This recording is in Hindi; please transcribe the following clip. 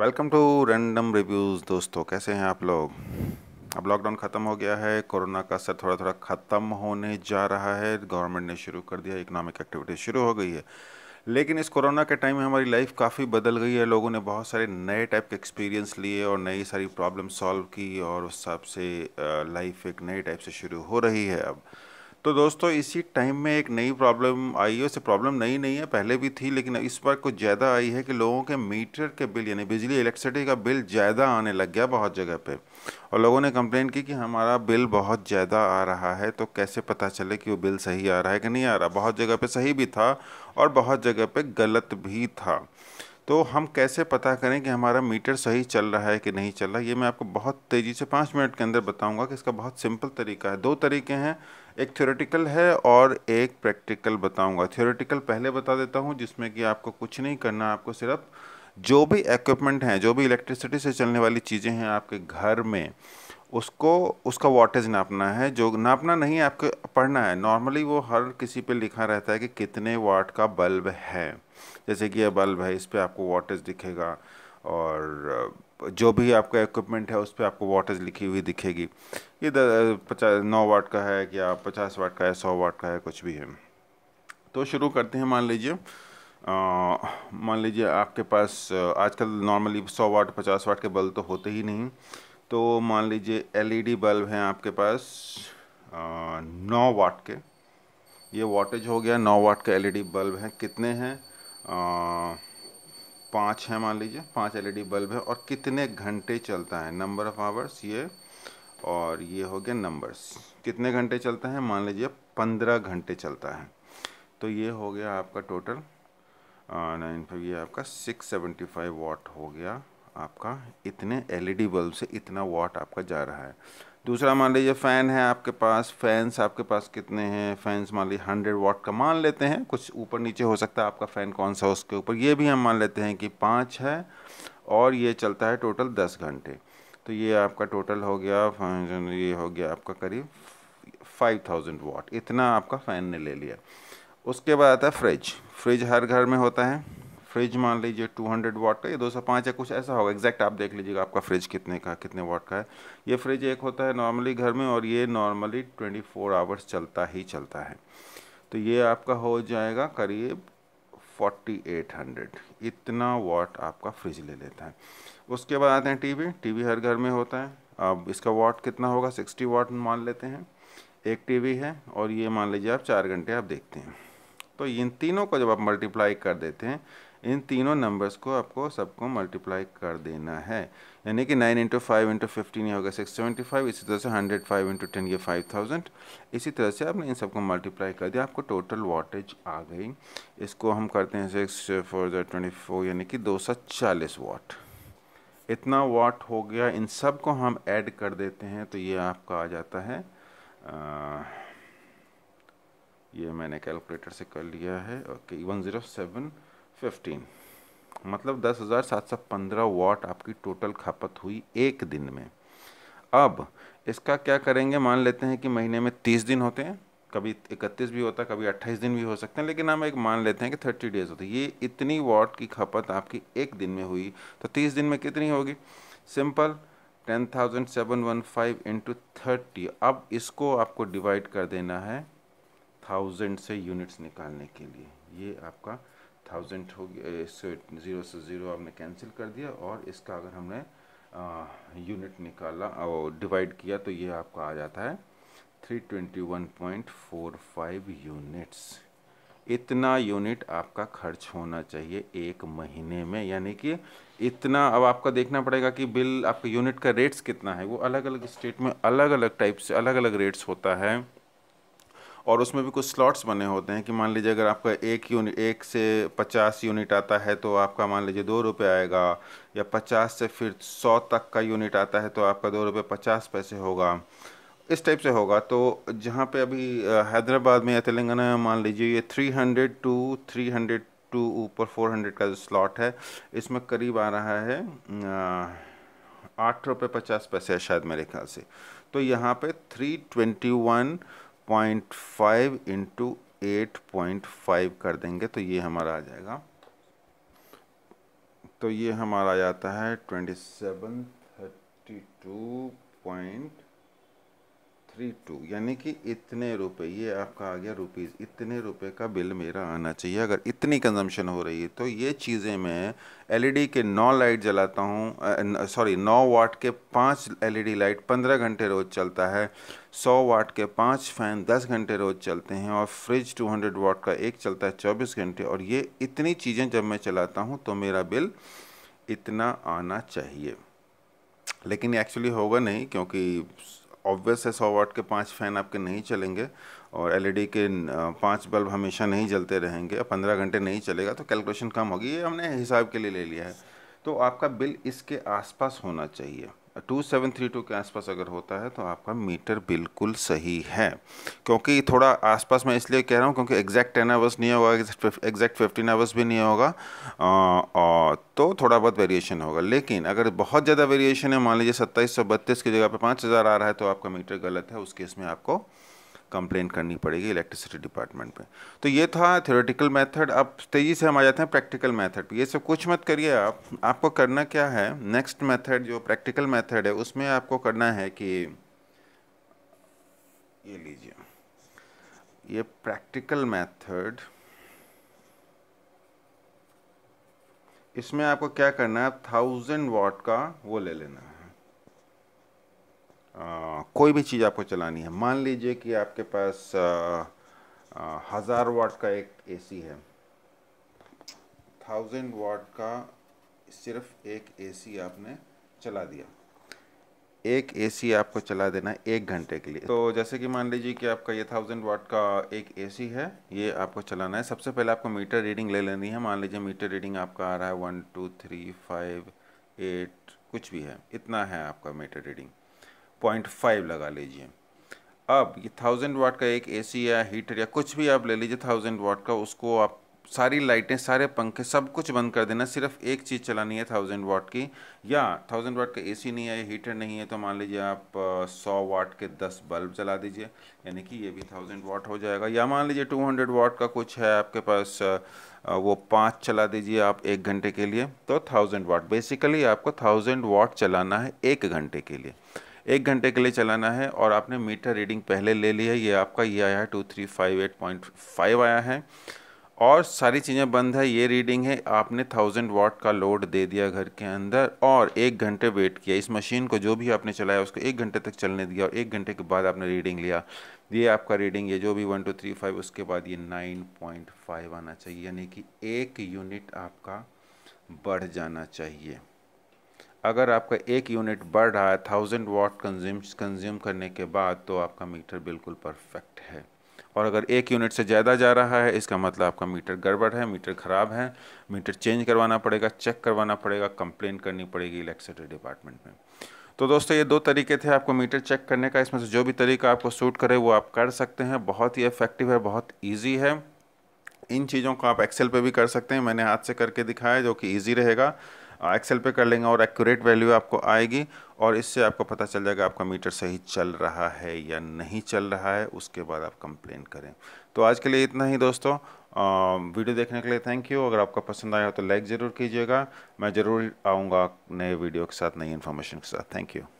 वेलकम टू रैंडम रिव्यूज़ दोस्तों कैसे हैं आप लोग अब लॉकडाउन ख़त्म हो गया है कोरोना का असर थोड़ा थोड़ा ख़त्म होने जा रहा है गवर्नमेंट ने शुरू कर दिया इकोनॉमिक एक्टिविटी शुरू हो गई है लेकिन इस कोरोना के टाइम में हमारी लाइफ काफ़ी बदल गई है लोगों ने बहुत सारे नए टाइप के एक्सपीरियंस लिए और नई सारी प्रॉब्लम सॉल्व की और उस हिसाब से लाइफ एक नए टाइप से शुरू हो रही है अब तो दोस्तों इसी टाइम में एक नई प्रॉब्लम आई है उसे प्रॉब्लम नई नहीं है पहले भी थी लेकिन इस बार कुछ ज़्यादा आई है कि लोगों के मीटर के बिल यानी बिजली इलेक्ट्रिसिटी का बिल ज़्यादा आने लग गया बहुत जगह पे और लोगों ने कंप्लेंट की कि हमारा बिल बहुत ज़्यादा आ रहा है तो कैसे पता चले कि वो बिल सही आ रहा है कि नहीं आ रहा बहुत जगह पर सही भी था और बहुत जगह पर गलत भी था तो हम कैसे पता करें कि हमारा मीटर सही चल रहा है कि नहीं चल रहा ये मैं आपको बहुत तेज़ी से पाँच मिनट के अंदर बताऊंगा कि इसका बहुत सिंपल तरीका है दो तरीके हैं एक थ्योरेटिकल है और एक प्रैक्टिकल बताऊंगा थ्योरेटिकल पहले बता देता हूँ जिसमें कि आपको कुछ नहीं करना आपको सिर्फ जो भी एकमेंट हैं जो भी इलेक्ट्रिसिटी से चलने वाली चीज़ें हैं आपके घर में उसको उसका वाटेज नापना है जो नापना नहीं आपको पढ़ना है नॉर्मली वो हर किसी पे लिखा रहता है कि कितने वाट का बल्ब है जैसे कि ये बल्ब है इस पर आपको वाटेज दिखेगा और जो भी आपका इक्विपमेंट है उस पर आपको वाटेज लिखी हुई दिखेगी ये पचास नौ वाट का है या पचास वाट का है सौ वाट का है कुछ भी है तो शुरू करते हैं मान लीजिए मान लीजिए आपके पास आजकल नॉर्मली सौ वाट पचास वाट के बल्ब तो होते ही नहीं तो मान लीजिए एलईडी बल्ब हैं आपके पास नौ वाट के ये वाटेज हो गया नौ वाट का एलईडी बल्ब है कितने हैं पाँच हैं मान लीजिए पाँच एलईडी बल्ब है और कितने घंटे चलता है नंबर ऑफ़ आवर्स ये और ये हो गया नंबर्स कितने घंटे चलता है मान लीजिए पंद्रह घंटे चलता है तो ये हो गया आपका टोटल नाइन फाइव ये आपका सिक्स सेवेंटी फाइव वाट हो गया आपका इतने एलईडी बल्ब e से इतना वाट आपका जा रहा है दूसरा मान लीजिए फ़ैन है आपके पास फैंस आपके पास कितने हैं फैंस मान लीजिए हंड्रेड वाट का मान लेते हैं कुछ ऊपर नीचे हो सकता है आपका फ़ैन कौन सा उसके ऊपर ये भी हम मान लेते हैं कि पाँच है और ये चलता है टोटल दस घंटे तो ये आपका टोटल हो गया ये हो गया आपका करीब फाइव थाउजेंड वाट इतना आपका फ़ैन ने ले लिया उसके बाद आता है फ्रिज फ्रिज हर घर में होता है फ्रिज मान लीजिए 200 वाट का ये 205 या कुछ ऐसा होगा एग्जैक्ट आप देख लीजिएगा आपका फ्रिज कितने का कितने वाट का है ये फ्रिज एक होता है नॉर्मली घर में और ये नॉर्मली 24 फोर आवर्स चलता ही चलता है तो ये आपका हो जाएगा करीब 4800 इतना वाट आपका फ्रिज ले लेता है उसके बाद आते हैं टीवी टीवी हर घर में होता है अब इसका वाट कितना होगा सिक्सटी वाट मान लेते हैं एक टी है और ये मान लीजिए आप चार घंटे आप देखते हैं तो इन तीनों को जब आप मल्टीप्लाई कर देते हैं इन तीनों नंबर्स को आपको सबको मल्टीप्लाई कर देना है यानी कि nine into five into fifteen ये होगा सिक्स सेवेंटी फाइव इसी तरह से हंड्रेड फाइव इंटू टेन ये फाइव थाउजेंड इसी तरह से आपने इन सबको मल्टीप्लाई कर दिया आपको टोटल वाटेज आ गई इसको हम करते हैं सिक्स फोर जो ट्वेंटी फोर यानी कि दो सौ चालीस वाट इतना वाट हो गया इन सब को हम ऐड कर देते हैं तो ये आपका आ जाता है आ, ये मैंने कैलकुलेटर से कर लिया है okay one zero seven fifteen मतलब दस हज़ार सात सौ पंद्रह वाट आपकी टोटल खपत हुई एक दिन में अब इसका क्या करेंगे मान लेते हैं कि महीने में तीस दिन होते हैं कभी इकतीस भी होता है कभी अट्ठाईस दिन भी हो सकते हैं लेकिन हम एक मान लेते हैं कि थर्टी डेज होते हैं ये इतनी वाट की खपत आपकी एक दिन में हुई तो तीस दिन में कितनी होगी simple ten thousand seven one five into thirty अब इसको आपको डिवाइड कर देना है थाउजेंड से यूनिट्स निकालने के लिए ये आपका थाउजेंड हो गया इससे ज़ीरो से ज़ीरो हमने कैंसिल कर दिया और इसका अगर हमने यूनिट निकाला और डिवाइड किया तो ये आपका आ जाता है three twenty one point four five units इतना यूनिट आपका खर्च होना चाहिए एक महीने में यानी कि इतना अब आपका देखना पड़ेगा कि बिल आपके यूनिट का रेट्स कितना है वो अलग अलग स्टेट में अलग अलग टाइप से अलग अलग रेट्स होता है और उसमें भी कुछ स्लॉट्स बने होते हैं कि मान लीजिए अगर आपका एक यूनिट एक से पचास यूनिट आता है तो आपका मान लीजिए दो रुपये आएगा या पचास से फिर सौ तक का यूनिट आता है तो आपका दो रुपये पचास पैसे होगा इस टाइप से होगा तो जहाँ पे अभी हैदराबाद में या तेलंगाना में मान लीजिए ये three hundred two three hundred two ऊपर फोर हंड्रेड का जो स्लॉट है इसमें करीब आ रहा है आठ रुपये पचास पैसे है शायद मेरे ख्याल से तो यहाँ पे three twenty one point five into eight point five कर देंगे तो ये हमारा आ जाएगा तो ये हमारा आ जाता है twenty seven thirty two point three two यानी कि इतने रुपए ये आपका आ गया रुपीज़ इतने रुपए का बिल मेरा आना चाहिए अगर इतनी कंजम्पशन हो रही है तो ये चीज़ें मैं एलईडी e के नौ लाइट जलाता हूँ सॉरी नौ वाट के पाँच एलईडी लाइट e पंद्रह घंटे रोज़ चलता है सौ वाट के पाँच फ़ैन दस घंटे रोज़ चलते हैं और फ्रिज टू हंड्रेड वाट का एक चलता है चौबीस घंटे और ये इतनी चीज़ें जब मैं चलाता हूँ तो मेरा बिल इतना आना चाहिए लेकिन एक्चुअली होगा नहीं क्योंकि ऑब्वियस है सौ वाट के पांच फ़ैन आपके नहीं चलेंगे और एलईडी e के पांच बल्ब हमेशा नहीं जलते रहेंगे पंद्रह घंटे नहीं चलेगा तो कैलकुलेशन कम होगी ये हमने हिसाब के लिए ले लिया है तो आपका बिल इसके आसपास होना चाहिए टू सेवन थ्री टू के आसपास अगर होता है तो आपका मीटर बिल्कुल सही है क्योंकि थोड़ा आसपास मैं इसलिए कह रहा हूँ क्योंकि एग्जैक्ट टेन आवर्स नहीं होगा एग्जैक्ट फिफ्टीन आवर्स भी नहीं होगा तो थोड़ा बहुत वेरिएशन होगा लेकिन अगर बहुत ज़्यादा वेरिएशन है मान लीजिए सत्ताईस सौ बत्तीस की जगह पर पाँच हज़ार आ रहा है तो आपका मीटर गलत है उस केस में आपको कंप्लेन करनी पड़ेगी इलेक्ट्रिसिटी डिपार्टमेंट पे तो ये था थ्योरेटिकल मेथड अब तेज़ी से हम आ जाते हैं प्रैक्टिकल मेथड पे ये सब कुछ मत करिए आप आपको करना क्या है नेक्स्ट मेथड जो प्रैक्टिकल मेथड है उसमें आपको करना है कि ये लीजिए ये प्रैक्टिकल मेथड इसमें आपको क्या करना है थाउजेंड वॉट का वो ले लेना है कोई भी चीज़ आपको चलानी है मान लीजिए कि आपके पास हज़ार वाट का एक एसी है थाउजेंड वाट का सिर्फ एक एसी आपने चला दिया एक एसी आपको चला देना है एक घंटे के लिए तो जैसे कि मान लीजिए कि आपका ये थाउजेंड वाट का एक एसी है ये आपको चलाना है सबसे पहले आपको मीटर रीडिंग ले लेनी है मान लीजिए मीटर रीडिंग आपका आ रहा है one two three five eight कुछ भी है इतना है आपका मीटर रीडिंग पॉइंट फाइव लगा लीजिए अब ये थाउजेंड वाट का एक एसी या हीटर या कुछ भी आप ले लीजिए थाउजेंड वाट का उसको आप सारी लाइटें सारे पंखे सब कुछ बंद कर देना सिर्फ एक चीज़ चलानी है थाउजेंड वाट की या थाउजेंड वाट का एसी नहीं है हीटर नहीं है तो मान लीजिए आप सौ वाट के दस बल्ब जला दीजिए यानी कि ये भी थाउजेंड वाट हो जाएगा या मान लीजिए टू हंड्रेड वाट का कुछ है आपके पास वो पाँच चला दीजिए आप एक घंटे के लिए तो थाउजेंड वाट बेसिकली आपको थाउजेंड वाट चलाना है एक घंटे के लिए एक घंटे के लिए चलाना है और आपने मीटर रीडिंग पहले ले ली है ये आपका ये आया है two three five eight point five आया है और सारी चीज़ें बंद है ये रीडिंग है आपने थाउजेंड वाट का लोड दे दिया घर के अंदर और एक घंटे वेट किया इस मशीन को जो भी आपने चलाया उसको एक घंटे तक चलने दिया और एक घंटे के बाद आपने रीडिंग लिया ये आपका रीडिंग ये जो भी वन टू थ्री फाइव उसके बाद ये नाइन पॉइंट फाइव आना चाहिए यानी कि एक यूनिट आपका बढ़ जाना चाहिए अगर आपका एक यूनिट बढ़ रहा है थाउजेंड वाट कंज्यूम कंज्यूम करने के बाद तो आपका मीटर बिल्कुल परफेक्ट है और अगर एक यूनिट से ज़्यादा जा रहा है इसका मतलब आपका मीटर गड़बड़ है मीटर ख़राब है मीटर चेंज करवाना पड़ेगा चेक करवाना पड़ेगा कंप्लेन करनी पड़ेगी इलेक्ट्रिसिटी डिपार्टमेंट में तो दोस्तों ये दो तरीके थे आपको मीटर चेक करने का इसमें से जो भी तरीका आपको सूट करे वो आप कर सकते हैं बहुत ही इफ़ेक्टिव है बहुत ईजी है इन चीज़ों को आप एक्सेल पर भी कर सकते हैं मैंने हाथ से करके दिखाया जो कि ईजी रहेगा एक्सेल पे कर लेंगे और एक्यूरेट वैल्यू आपको आएगी और इससे आपको पता चल जाएगा आपका मीटर सही चल रहा है या नहीं चल रहा है उसके बाद आप कंप्लेन करें तो आज के लिए इतना ही दोस्तों वीडियो देखने के लिए थैंक यू अगर आपका पसंद आया तो लाइक ज़रूर कीजिएगा मैं ज़रूर आऊँगा नए वीडियो के साथ नई इन्फॉर्मेशन के साथ थैंक यू